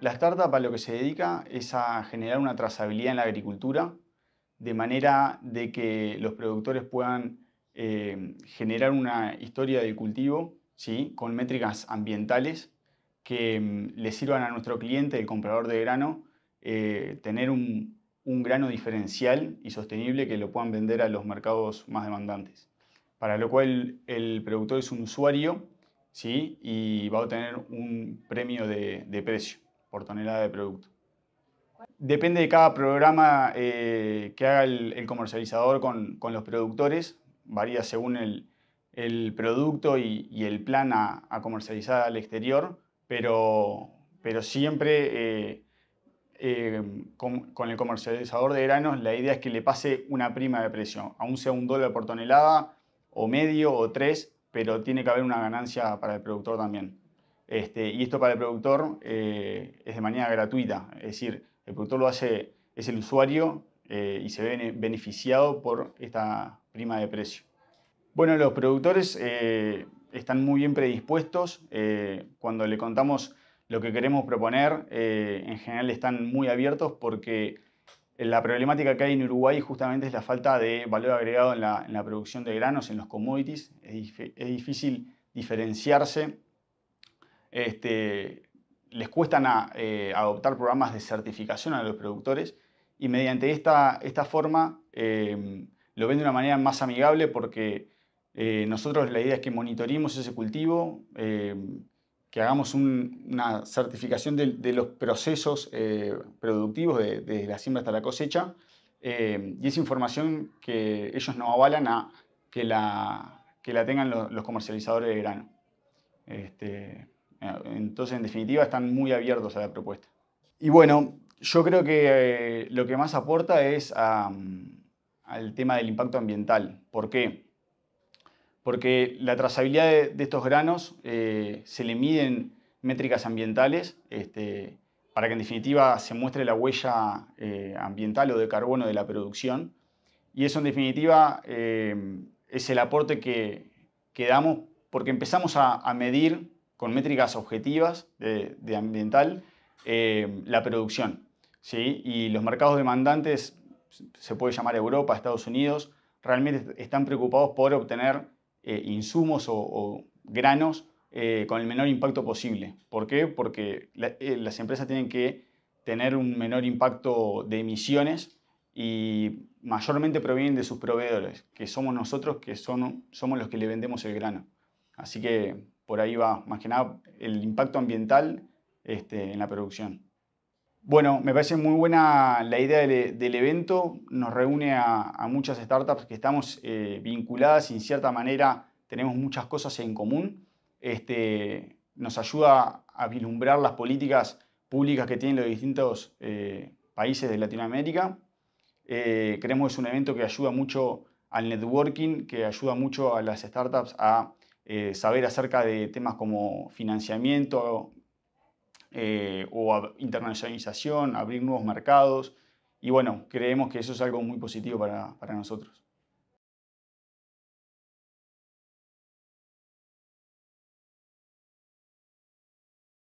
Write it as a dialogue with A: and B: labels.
A: La startup a lo que se dedica es a generar una trazabilidad en la agricultura, de manera de que los productores puedan eh, generar una historia de cultivo con métricas ambientales que mm, le sirvan a nuestro cliente, el comprador de grano, eh, tener un, grano diferencial y sostenible que lo puedan vender a los mercados más demandantes. Para lo cual el productor es un usuario ¿sí? y va a obtener un premio de precio por tonelada de producto. Depende de cada programa eh, que haga el, comercializador con, los productores, varía según el, producto y, el plan a, comercializar al exterior, pero, pero siempre eh, eh, con, con, el comercializador de granos la idea es que le pase una prima de precio, aún sea un dólar por tonelada o medio o tres, pero tiene que haber una ganancia para el productor también. Este, y esto para el productor eh, es de manera gratuita, es decir, el productor lo hace, es el usuario eh, y se ve beneficiado por esta prima de precio. Bueno, los productores eh, están muy bien predispuestos. cuando le contamos lo que queremos proponer, en general están muy abiertos porque la problemática que hay en Uruguay justamente es la falta de valor agregado en la, producción de granos, en los commodities. es difícil diferenciarse este, les cuestan eh, adoptar programas de certificación a los productores y mediante esta, forma em, lo ven de una manera más amigable porque eh, nosotros la idea es que monitorimos ese cultivo, em, que hagamos una certificación de, los procesos eh, productivos desde de la siembra hasta la cosecha em, y esa información que ellos no avalan a que la, que la tengan los, comercializadores de grano. Este, eh, entonces, en definitiva, están muy abiertos a la propuesta. Y bueno, yo creo que eh, lo que más aporta es al tema del impacto ambiental. ¿Por qué? Porque la trazabilidad de, estos granos eh, se le miden métricas ambientales este, para que en definitiva se muestre la huella ambiental o de carbono de la producción. Y eso en definitiva es el aporte que, que damos porque empezamos a medir con métricas objetivas de, ambiental eh, la producción. ¿sí? Y los mercados demandantes, se puede llamar Europa, Estados Unidos, realmente están preocupados por obtener eh, insumos o, granos eh, con el menor impacto posible. ¿Por qué? Porque las empresas tienen que tener un menor impacto de emisiones y mayormente provienen de sus proveedores, que somos nosotros que son, somos los que le vendemos el grano. Así que por ahí va más que nada el impacto ambiental este, en la producción. Bueno, me parece muy buena la idea del, e, evento, nos reúne a, muchas startups que estamos eh, vinculadas y en cierta manera tenemos muchas cosas en común. Este, nos ayuda a vislumbrar las políticas públicas que tienen los distintos eh, países de Latinoamérica. Eh, creemos que es un evento que ayuda mucho al networking, que ayuda mucho a las startups a eh, saber acerca de temas como financiamiento eh, o internacionalización, abrir nuevos mercados. Y bueno, creemos que eso es algo muy positivo para nosotros.